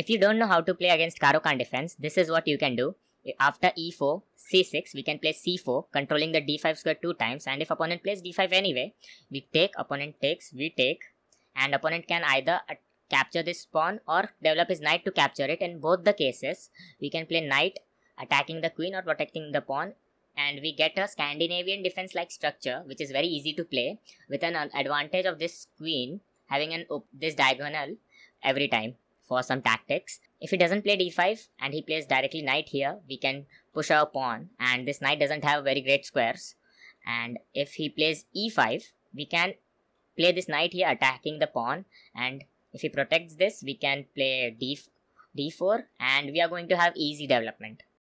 If you don't know how to play against Karokan defense, this is what you can do. After e4, c6, we can play c4, controlling the d5 square two times. And if opponent plays d5 anyway, we take, opponent takes, we take. And opponent can either uh, capture this pawn or develop his knight to capture it. In both the cases, we can play knight attacking the queen or protecting the pawn. And we get a Scandinavian defense-like structure, which is very easy to play, with an advantage of this queen having an this diagonal every time for some tactics. If he doesn't play d5 and he plays directly knight here, we can push our pawn and this knight doesn't have very great squares. And if he plays e5, we can play this knight here attacking the pawn and if he protects this, we can play d4 and we are going to have easy development.